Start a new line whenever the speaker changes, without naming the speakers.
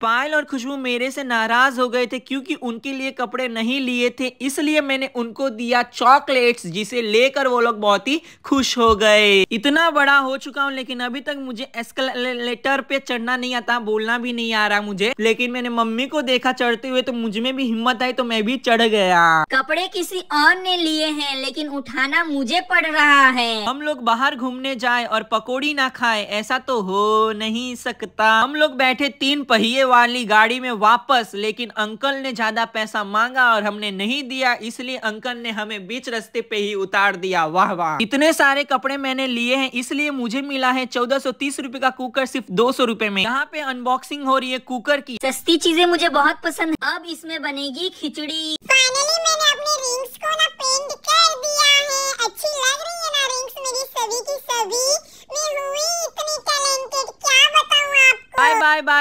पायल और खुशबू मेरे से नाराज हो गए थे क्योंकि उनके लिए कपड़े नहीं लिए थे इसलिए मैंने उनको दिया चॉकलेट्स जिसे लेकर वो लोग बहुत ही खुश हो गए इतना बड़ा हो चुका हूँ लेकिन अभी तक मुझे एस्केलेटर पे चढ़ना नहीं आता बोलना भी नहीं आ रहा मुझे लेकिन मैंने मम्मी को देखा चढ़ते हुए तो मुझ में भी हिम्मत आई तो मैं भी चढ़ गया कपड़े किसी और ने लिए है लेकिन उठाना मुझे पड़ रहा है हम लोग बाहर घूमने जाए और पकौड़ी ना खाए ऐसा तो हो नहीं सकता हम लोग बैठे तीन पहिए वाली गाड़ी में वापस लेकिन अंकल ने ज़्यादा पैसा मांगा और हमने नहीं दिया इसलिए अंकल ने हमें बीच रस्ते पे ही उतार दिया वाह वाह इतने सारे कपड़े मैंने लिए हैं इसलिए मुझे मिला है चौदह सौ तीस रूपए का कुकर सिर्फ दो सौ रूपए में यहाँ पे अनबॉक्सिंग हो रही है कुकर की सस्ती चीजें मुझे बहुत पसंद है अब इसमें बनेगी खिचड़ी बाय बाय बाय